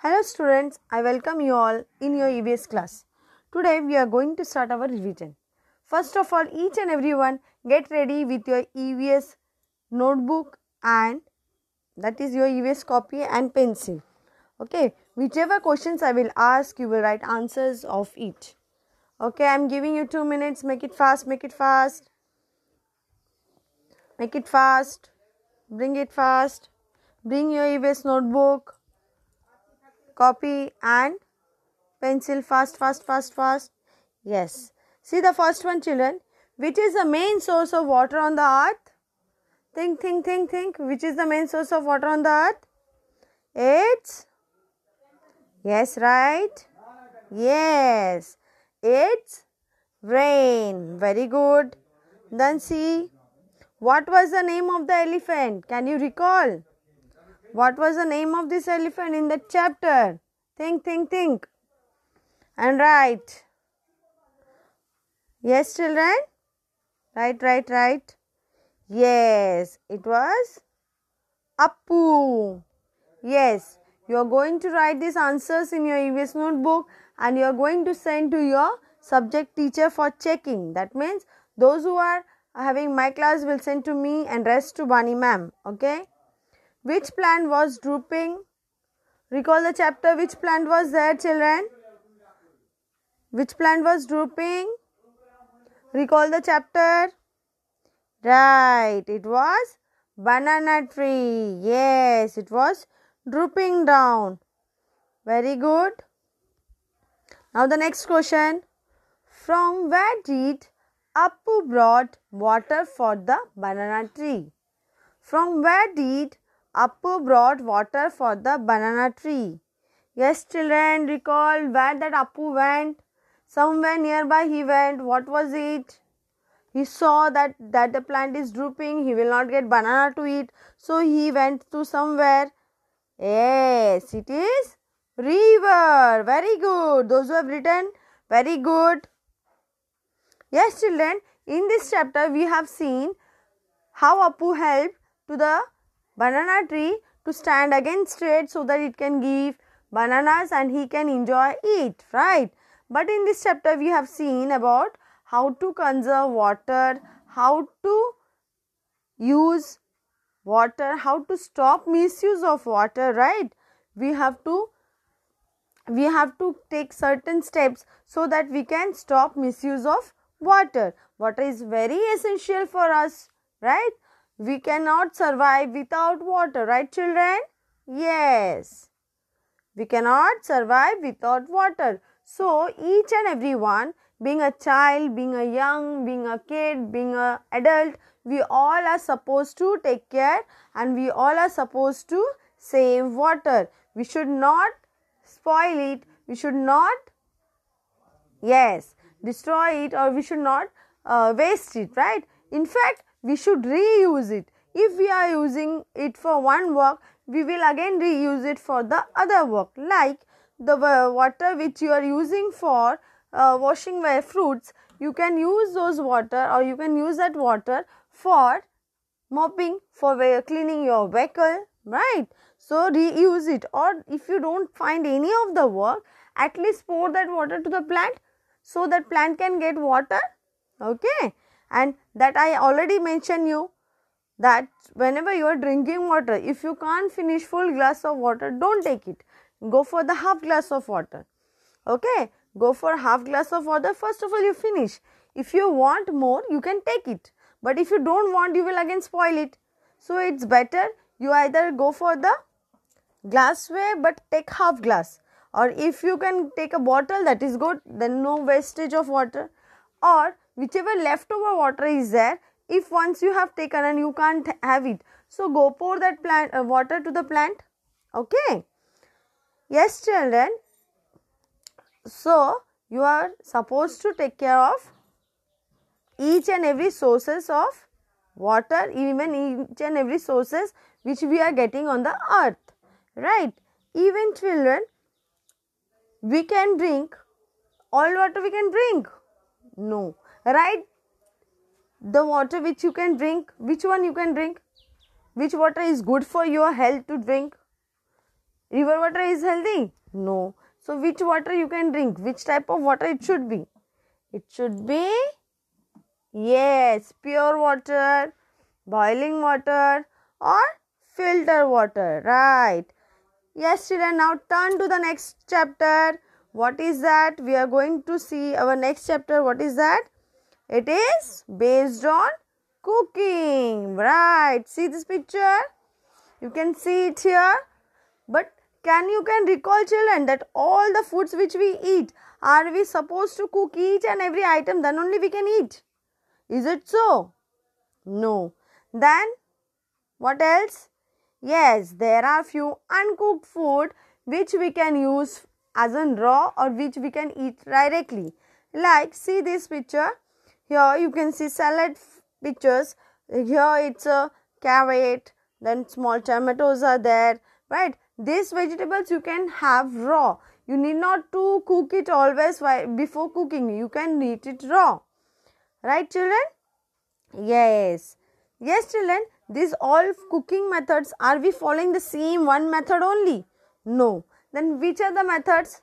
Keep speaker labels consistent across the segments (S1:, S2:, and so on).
S1: Hello students, I welcome you all in your EBS class. Today we are going to start our revision. First of all, each and everyone get ready with your EBS notebook and that is your EBS copy and pencil. Okay, whichever questions I will ask, you will write answers of each. Okay, I'm giving you two minutes. Make it fast, make it fast. Make it fast. Bring it fast. Bring your EBS notebook copy and pencil fast fast fast fast yes see the first one children which is the main source of water on the earth think think think think which is the main source of water on the earth it's yes right yes it's rain very good then see what was the name of the elephant can you recall what was the name of this elephant in that chapter? Think, think, think. And write. Yes, children? Right, right, right. Yes, it was Appu. Yes, you are going to write these answers in your EVS notebook and you are going to send to your subject teacher for checking. That means those who are having my class will send to me and rest to Bani ma'am. Okay. Which plant was drooping? Recall the chapter. Which plant was there, children? Which plant was drooping? Recall the chapter. Right, it was banana tree. Yes, it was drooping down. Very good. Now the next question. From where did Appu brought water for the banana tree? From where did Appu brought water for the banana tree. Yes, children, recall where that Appu went. Somewhere nearby he went. What was it? He saw that, that the plant is drooping. He will not get banana to eat. So he went to somewhere. Yes, it is river. Very good. Those who have written, very good. Yes, children, in this chapter we have seen how Appu helped to the banana tree to stand against straight so that it can give bananas and he can enjoy it, right? But in this chapter, we have seen about how to conserve water, how to use water, how to stop misuse of water, right? We have to we have to take certain steps so that we can stop misuse of water. Water is very essential for us, right? We cannot survive without water, right, children? Yes. We cannot survive without water. So, each and everyone, being a child, being a young, being a kid, being a adult, we all are supposed to take care and we all are supposed to save water. We should not spoil it. We should not, yes, destroy it or we should not uh, waste it, right? In fact, we should reuse it. If we are using it for one work, we will again reuse it for the other work. Like the water which you are using for uh, washing my fruits, you can use those water or you can use that water for mopping, for cleaning your vehicle, right? So reuse it. Or if you don't find any of the work, at least pour that water to the plant so that plant can get water. Okay and that i already mentioned you that whenever you are drinking water if you can't finish full glass of water don't take it go for the half glass of water okay go for half glass of water first of all you finish if you want more you can take it but if you don't want you will again spoil it so it's better you either go for the glass way but take half glass or if you can take a bottle that is good then no wastage of water or whichever leftover water is there if once you have taken and you can't have it so go pour that plant uh, water to the plant okay yes children so you are supposed to take care of each and every sources of water even each and every sources which we are getting on the earth right even children we can drink all water we can drink no Right, the water which you can drink which one you can drink which water is good for your health to drink river water is healthy no so which water you can drink which type of water it should be it should be yes pure water boiling water or filter water right yes children now turn to the next chapter what is that we are going to see our next chapter what is that it is based on cooking, right? See this picture? You can see it here. But can you can recall children that all the foods which we eat are we supposed to cook each and every item then only we can eat? Is it so? No. Then what else? Yes, there are few uncooked food which we can use as in raw or which we can eat directly. Like see this picture here you can see salad pictures. Here it's a carrot, then small tomatoes are there, right? These vegetables you can have raw. You need not to cook it always before cooking. You can eat it raw. Right, children? Yes. Yes, children, these all cooking methods are we following the same one method only? No. Then which are the methods?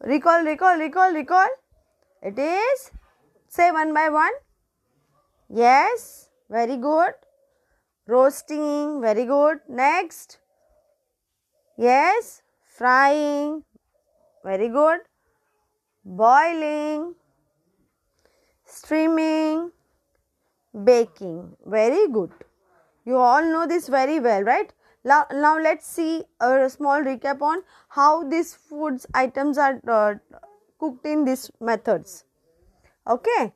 S1: Recall, recall, recall, recall. It is Say one by one. Yes, very good. Roasting, very good. Next. Yes, frying, very good. Boiling, streaming, baking, very good. You all know this very well, right? Now, now let's see a small recap on how these foods items are uh, cooked in these methods. Okay.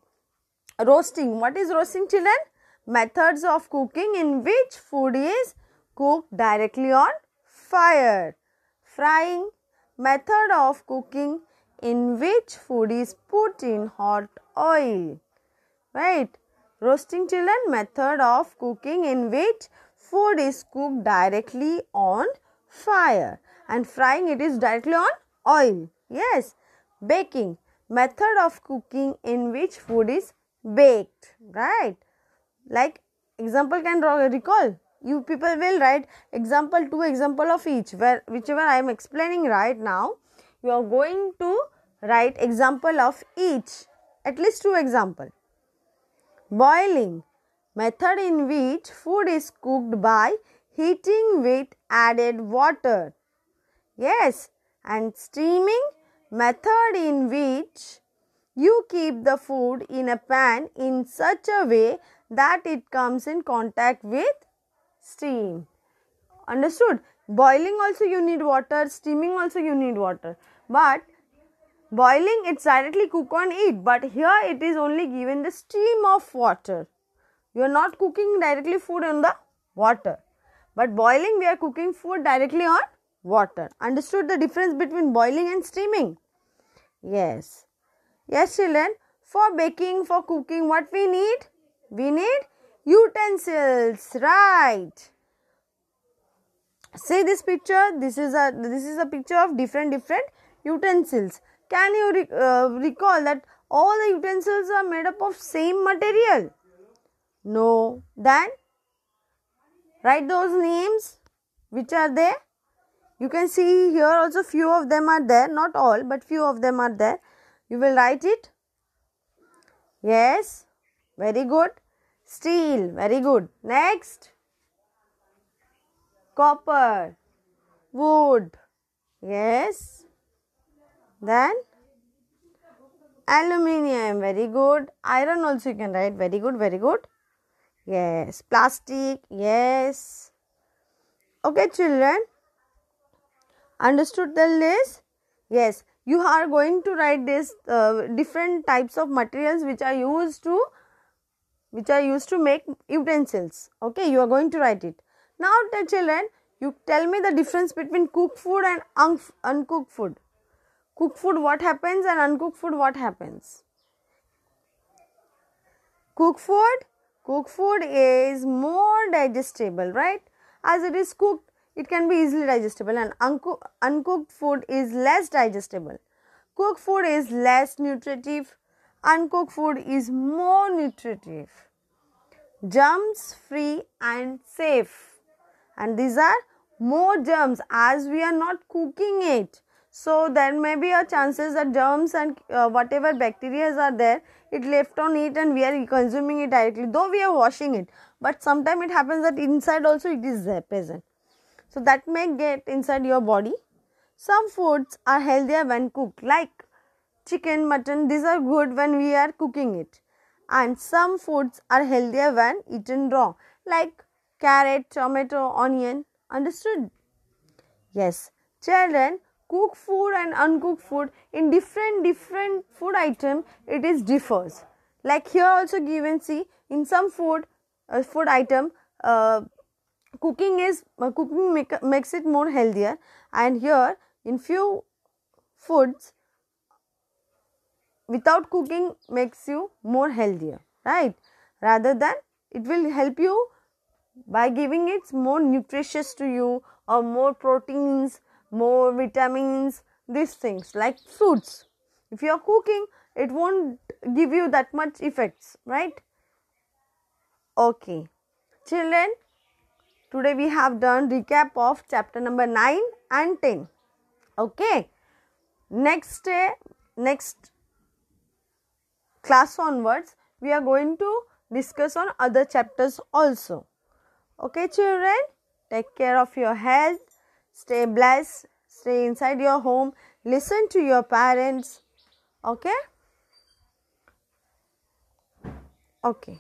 S1: Roasting. What is roasting, children? Methods of cooking in which food is cooked directly on fire. Frying. Method of cooking in which food is put in hot oil. Right. Roasting, children. Method of cooking in which food is cooked directly on fire and frying it is directly on oil. Yes. Baking method of cooking in which food is baked right like example can recall you people will write example two example of each where whichever i am explaining right now you are going to write example of each at least two example boiling method in which food is cooked by heating with added water yes and steaming method in which you keep the food in a pan in such a way that it comes in contact with steam. Understood? Boiling also you need water, steaming also you need water. But boiling it's directly cook on eat, but here it is only given the steam of water. You are not cooking directly food on the water. But boiling we are cooking food directly on water. Understood the difference between boiling and steaming? Yes. Yes, children. For baking, for cooking, what we need? We need utensils, right? See this picture. This is a this is a picture of different different utensils. Can you re uh, recall that all the utensils are made up of same material? No. Then write those names. Which are there you can see here also few of them are there not all but few of them are there you will write it yes very good steel very good next copper wood yes then aluminium very good iron also you can write very good very good yes plastic yes okay children understood the list yes you are going to write this uh, different types of materials which are used to which are used to make utensils okay you are going to write it now the children you tell me the difference between cooked food and un- uncooked food cooked food what happens and uncooked food what happens cooked food cooked food is more digestible right as it is cooked it can be easily digestible and unco- uncooked food is less digestible cooked food is less nutritive uncooked food is more nutritive germs free and safe and these are more germs as we are not cooking it so there may be a chances that germs and uh, whatever bacteria are there it left on it and we are consuming it directly though we are washing it but sometimes it happens that inside also it is there present so that may get inside your body some foods are healthier when cooked like chicken mutton these are good when we are cooking it and some foods are healthier when eaten raw like carrot tomato onion understood yes children cook food and uncooked food in different different food item it is differs like here also given see in some food uh, food item uh, cooking is uh, cooking make, makes it more healthier and here in few foods without cooking makes you more healthier right rather than it will help you by giving it more nutritious to you or more proteins more vitamins these things like fruits if you are cooking it won't give you that much effects right okay children Today we have done recap of chapter number 9 and 10. Okay. Next day, eh, next class onwards, we are going to discuss on other chapters also. Okay, children, take care of your health, stay blessed, stay inside your home, listen to your parents. Okay? Okay.